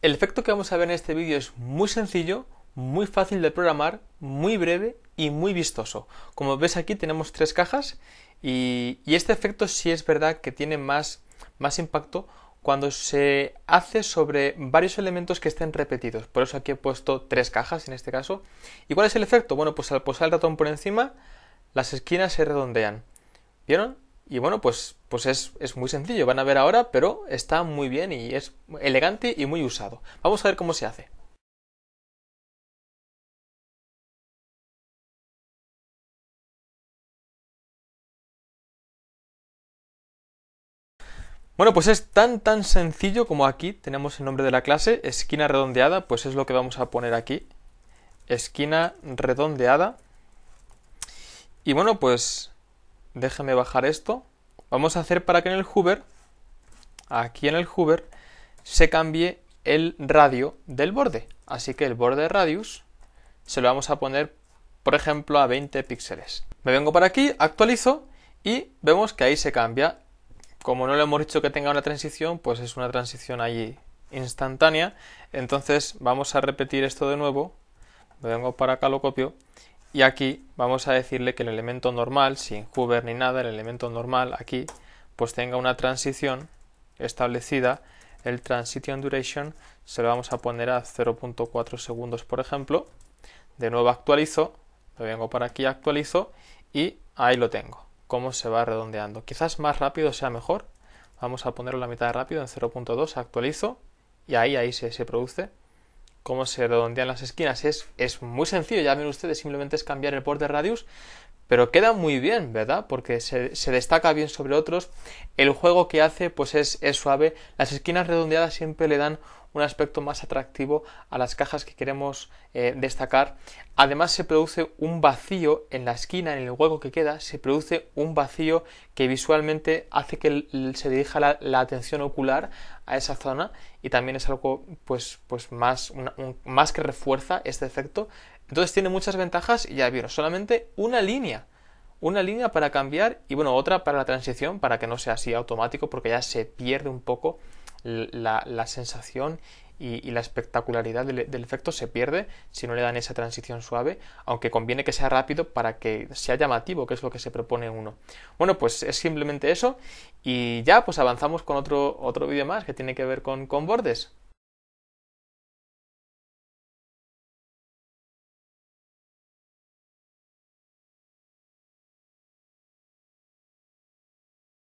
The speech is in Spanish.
El efecto que vamos a ver en este vídeo es muy sencillo, muy fácil de programar, muy breve y muy vistoso. Como ves aquí tenemos tres cajas y, este efecto sí es verdad que tiene más, más impacto cuando se hace sobre varios elementos que estén repetidos. Por eso aquí he puesto tres cajas en este caso. ¿Y cuál es el efecto? Bueno, pues al posar el ratón por encima, las esquinas se redondean. ¿Vieron? Y bueno, pues, pues es, es, muy sencillo, van a ver ahora, pero está muy bien y es elegante y muy usado. Vamos a ver cómo se hace. Bueno, pues es tan tan sencillo como aquí tenemos el nombre de la clase, esquina redondeada, pues es lo que vamos a poner aquí. Esquina redondeada. Y bueno, pues Déjeme bajar esto. Vamos a hacer para que en el hover, aquí en el hover, se cambie el radio del borde. Así que el borde radius se lo vamos a poner, por ejemplo, a 20 píxeles. Me vengo para aquí, actualizo y vemos que ahí se cambia. Como no le hemos dicho que tenga una transición, pues es una transición allí instantánea. Entonces vamos a repetir esto de nuevo. Me vengo para acá, lo copio y aquí vamos a decirle que el elemento normal, sin hover ni nada, el elemento normal aquí, pues tenga una transición establecida. El transition duration se lo vamos a poner a 0.4 segundos, por ejemplo. De nuevo actualizo, lo vengo para aquí, actualizo y ahí lo tengo, cómo se va redondeando. Quizás más rápido sea mejor. Vamos a ponerlo la mitad de rápido en 0.2, actualizo y ahí, ahí se produce cómo se redondean las esquinas. Es, es muy sencillo, ya ven ustedes, simplemente es cambiar el de radius pero queda muy bien, ¿verdad? Porque se, destaca bien sobre otros, el juego que hace pues es, suave, las esquinas redondeadas siempre le dan un aspecto más atractivo a las cajas que queremos eh, destacar. Además se produce un vacío en la esquina, en el hueco que queda, se produce un vacío que visualmente hace que se dirija la, atención ocular a esa zona y también es algo pues, pues más, más que refuerza este efecto entonces tiene muchas ventajas y ya vieron, solamente una línea. Una línea para cambiar y bueno, otra para la transición, para que no sea así automático, porque ya se pierde un poco la, sensación y, la espectacularidad del, efecto se pierde si no le dan esa transición suave, aunque conviene que sea rápido para que sea llamativo, que es lo que se propone uno. Bueno, pues es simplemente eso y ya pues avanzamos con otro, otro vídeo más que tiene que ver con, con bordes.